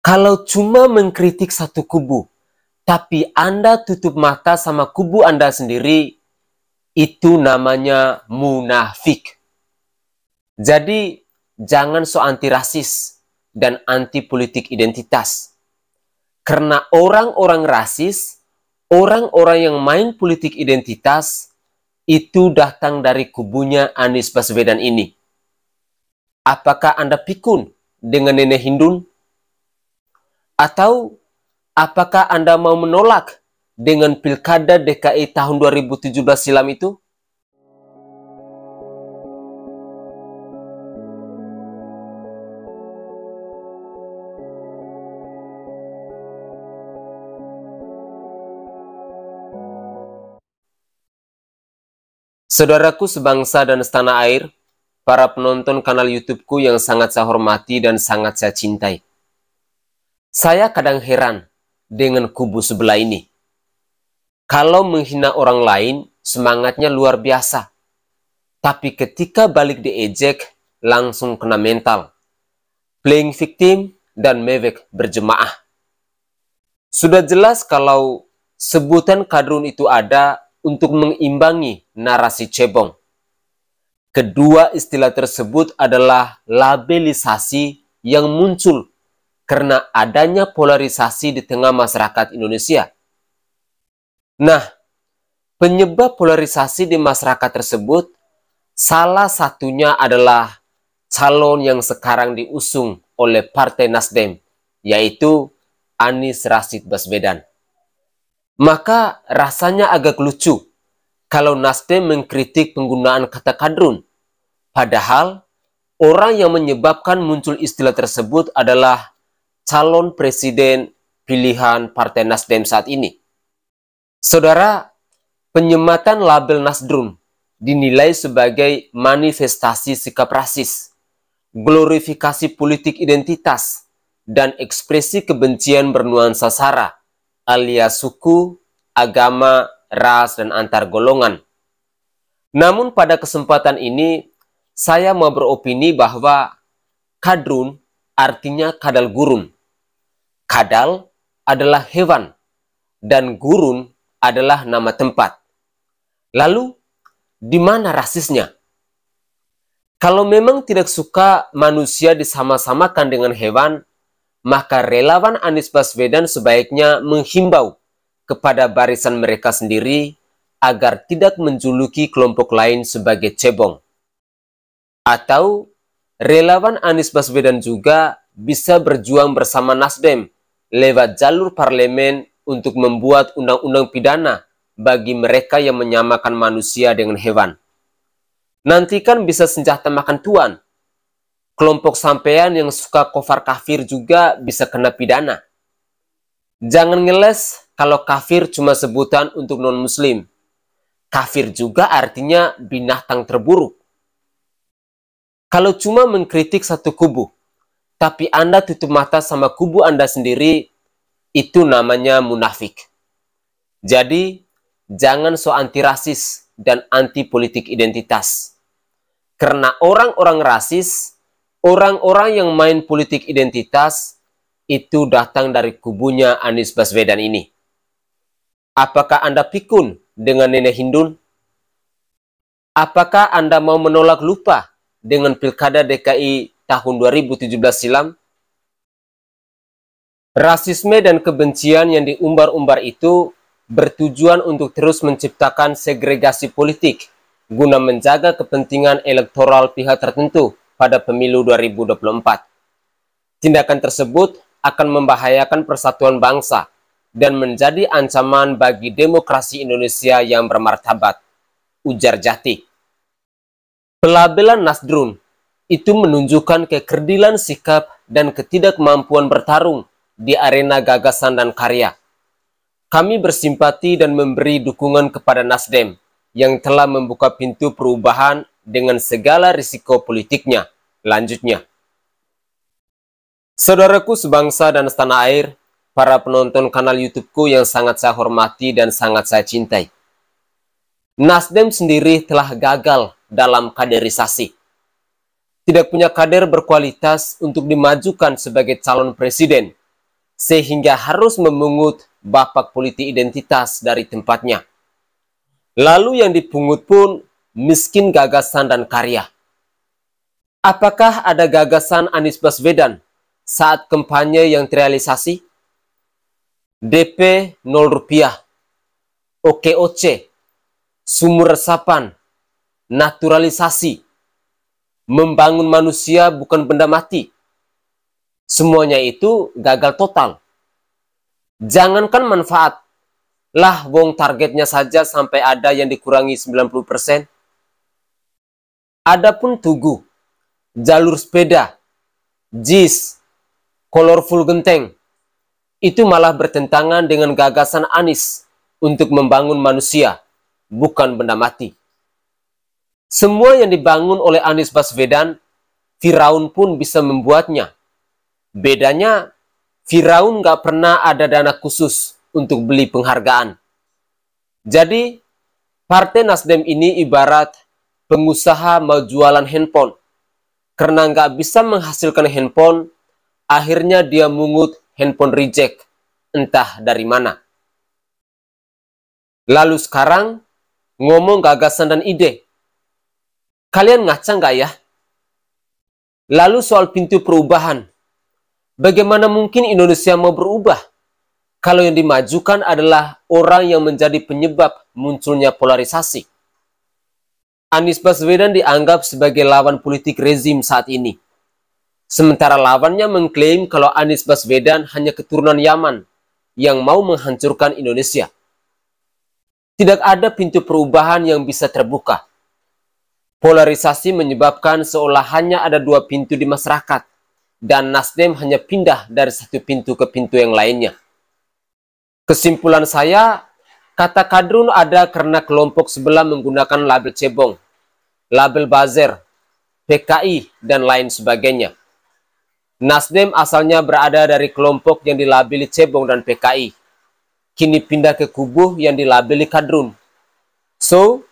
Kalau cuma mengkritik satu kubu, tapi Anda tutup mata sama kubu Anda sendiri, itu namanya munafik. Jadi, jangan so anti rasis dan anti politik identitas. Karena orang-orang rasis, orang-orang yang main politik identitas, itu datang dari kubunya Anies Baswedan ini. Apakah Anda pikun dengan nenek Hindun? Atau apakah Anda mau menolak dengan pilkada DKI tahun 2017 silam itu? Saudaraku sebangsa dan setanah air, para penonton kanal YouTubeku yang sangat saya hormati dan sangat saya cintai. Saya kadang heran dengan kubu sebelah ini. Kalau menghina orang lain, semangatnya luar biasa. Tapi ketika balik diejek, langsung kena mental. Playing victim dan mewek berjemaah. Sudah jelas kalau sebutan kadrun itu ada untuk mengimbangi narasi cebong. Kedua istilah tersebut adalah labelisasi yang muncul karena adanya polarisasi di tengah masyarakat Indonesia. Nah, penyebab polarisasi di masyarakat tersebut salah satunya adalah calon yang sekarang diusung oleh Partai Nasdem, yaitu Anies Rashid Baswedan. Maka rasanya agak lucu kalau Nasdem mengkritik penggunaan kata kadrun, padahal orang yang menyebabkan muncul istilah tersebut adalah calon presiden pilihan Partai Nasdem saat ini. Saudara, penyematan label Nasdem dinilai sebagai manifestasi sikap rasis, glorifikasi politik identitas, dan ekspresi kebencian bernuansa sara alias suku, agama, ras, dan antar golongan. Namun pada kesempatan ini, saya mau beropini bahwa kadrun artinya kadal gurun Kadal adalah hewan dan gurun adalah nama tempat. Lalu, di mana rasisnya? Kalau memang tidak suka manusia disama-samakan dengan hewan, maka relawan Anies Baswedan sebaiknya menghimbau kepada barisan mereka sendiri agar tidak menjuluki kelompok lain sebagai cebong. Atau relawan Anies Baswedan juga bisa berjuang bersama Nasdem lewat jalur parlemen untuk membuat undang-undang pidana bagi mereka yang menyamakan manusia dengan hewan. Nantikan bisa senjata makan tuan. Kelompok sampean yang suka kofar kafir juga bisa kena pidana. Jangan ngeles kalau kafir cuma sebutan untuk non-muslim. Kafir juga artinya binatang terburuk. Kalau cuma mengkritik satu kubu, tapi Anda tutup mata sama kubu Anda sendiri, itu namanya munafik. Jadi, jangan so anti rasis dan anti politik identitas. Karena orang-orang rasis, orang-orang yang main politik identitas, itu datang dari kubunya Anies Baswedan ini. Apakah Anda pikun dengan nenek Hindun? Apakah Anda mau menolak lupa dengan pilkada DKI tahun 2017 silam, rasisme dan kebencian yang diumbar-umbar itu bertujuan untuk terus menciptakan segregasi politik guna menjaga kepentingan elektoral pihak tertentu pada pemilu 2024. Tindakan tersebut akan membahayakan persatuan bangsa dan menjadi ancaman bagi demokrasi Indonesia yang bermartabat, ujar Jati. Pelabelan Nasdrun itu menunjukkan kekerdilan sikap dan ketidakmampuan bertarung di arena gagasan dan karya. Kami bersimpati dan memberi dukungan kepada Nasdem yang telah membuka pintu perubahan dengan segala risiko politiknya. Lanjutnya. Saudaraku sebangsa dan setanah air, para penonton kanal YouTubeku yang sangat saya hormati dan sangat saya cintai. Nasdem sendiri telah gagal dalam kaderisasi tidak punya kader berkualitas untuk dimajukan sebagai calon presiden, sehingga harus memungut bapak politik identitas dari tempatnya. Lalu yang dipungut pun miskin gagasan dan karya. Apakah ada gagasan Anies Baswedan saat kampanye yang terrealisasi? DP 0 rupiah, OKOC, sumur resapan, naturalisasi, membangun manusia bukan benda mati. Semuanya itu gagal total. Jangankan manfaat, lah wong targetnya saja sampai ada yang dikurangi 90%. Adapun tugu, jalur sepeda, jis, colorful genteng, itu malah bertentangan dengan gagasan Anis untuk membangun manusia, bukan benda mati. Semua yang dibangun oleh Anies Baswedan, Firaun pun bisa membuatnya. Bedanya, Firaun nggak pernah ada dana khusus untuk beli penghargaan. Jadi, Partai Nasdem ini ibarat pengusaha mau jualan handphone. Karena nggak bisa menghasilkan handphone, akhirnya dia mungut handphone reject, entah dari mana. Lalu sekarang, ngomong gagasan dan ide. Kalian ngaca nggak ya? Lalu soal pintu perubahan. Bagaimana mungkin Indonesia mau berubah? Kalau yang dimajukan adalah orang yang menjadi penyebab munculnya polarisasi. Anies Baswedan dianggap sebagai lawan politik rezim saat ini. Sementara lawannya mengklaim kalau Anies Baswedan hanya keturunan Yaman yang mau menghancurkan Indonesia. Tidak ada pintu perubahan yang bisa terbuka Polarisasi menyebabkan seolah hanya ada dua pintu di masyarakat dan Nasdem hanya pindah dari satu pintu ke pintu yang lainnya. Kesimpulan saya, kata kadrun ada karena kelompok sebelah menggunakan label cebong, label buzzer, PKI, dan lain sebagainya. Nasdem asalnya berada dari kelompok yang dilabeli cebong dan PKI. Kini pindah ke kubu yang dilabeli kadrun. So,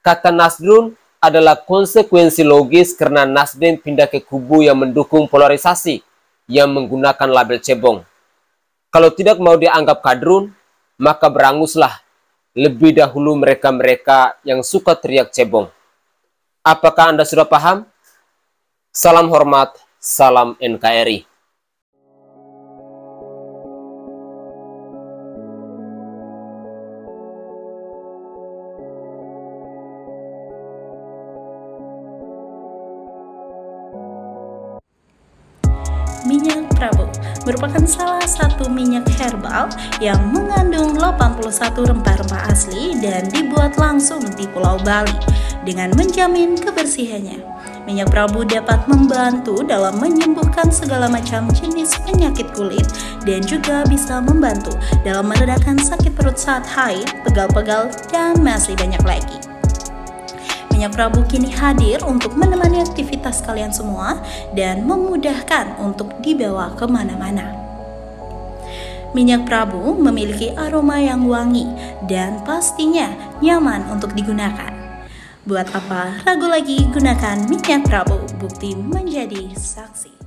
kata Nasdrun adalah konsekuensi logis karena Nasdem pindah ke kubu yang mendukung polarisasi yang menggunakan label cebong. Kalau tidak mau dianggap kadrun, maka beranguslah lebih dahulu mereka-mereka yang suka teriak cebong. Apakah Anda sudah paham? Salam hormat, salam NKRI. Prabu merupakan salah satu minyak herbal yang mengandung 81 rempah-rempah asli dan dibuat langsung di Pulau Bali dengan menjamin kebersihannya. Minyak Prabu dapat membantu dalam menyembuhkan segala macam jenis penyakit kulit dan juga bisa membantu dalam meredakan sakit perut saat haid, pegal-pegal, dan masih banyak lagi. Minyak Prabu kini hadir untuk menemani aktivitas kalian semua dan memudahkan untuk dibawa kemana-mana. Minyak Prabu memiliki aroma yang wangi dan pastinya nyaman untuk digunakan. Buat apa ragu lagi gunakan minyak Prabu, bukti menjadi saksi.